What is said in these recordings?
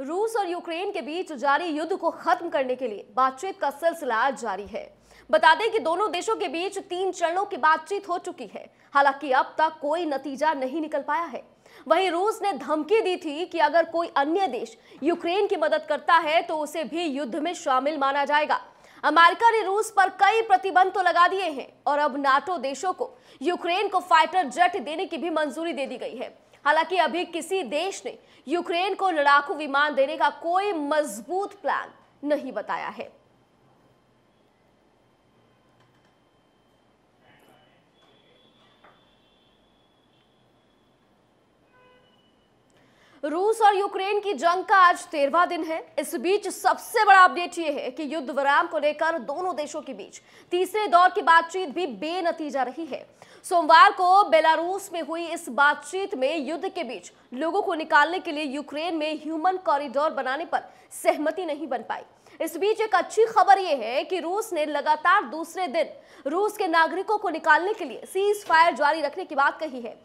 रूस और यूक्रेन के बीच जारी युद्ध को खत्म करने के लिए बातचीत का सिलसिला जारी है बता दें कि दोनों देशों के बीच तीन चरणों की बातचीत हो चुकी है हालांकि अब तक कोई नतीजा नहीं निकल पाया है वहीं रूस ने धमकी दी थी कि अगर कोई अन्य देश यूक्रेन की मदद करता है तो उसे भी युद्ध में शामिल माना जाएगा अमेरिका ने रूस पर कई प्रतिबंध तो लगा दिए हैं और अब नाटो देशों को यूक्रेन को फाइटर जेट देने की भी मंजूरी दे दी गई है हालांकि अभी किसी देश ने यूक्रेन को लड़ाकू विमान देने का कोई मजबूत प्लान नहीं बताया है रूस और यूक्रेन की जंग का आज तेरवा दिन है इस बीच सबसे बड़ा अपडेट ये है कि युद्ध विराम को लेकर दोनों देशों के बीच तीसरे दौर की बातचीत भी बेनतीजा रही है सोमवार को बेलारूस में हुई इस बातचीत में युद्ध के बीच लोगों को निकालने के लिए यूक्रेन में ह्यूमन कॉरिडोर बनाने पर सहमति नहीं बन पाई इस बीच एक अच्छी खबर यह है कि रूस ने लगातार दूसरे दिन रूस के नागरिकों को निकालने के लिए सीज फायर जारी रखने की बात कही है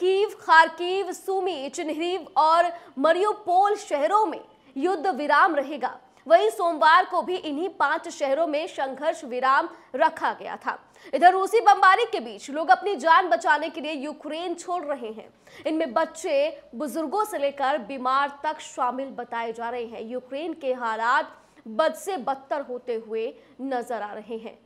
कीव खारकीव सुमी चिन्हरीव और और मरियोपोल शहरों में युद्ध विराम रहेगा वहीं सोमवार को भी इन्हीं पांच शहरों में संघर्ष विराम रखा गया था इधर रूसी बमबारी के बीच लोग अपनी जान बचाने के लिए यूक्रेन छोड़ रहे हैं इनमें बच्चे बुजुर्गों से लेकर बीमार तक शामिल बताए जा रहे हैं यूक्रेन के हालात बद से बदतर होते हुए नजर आ रहे हैं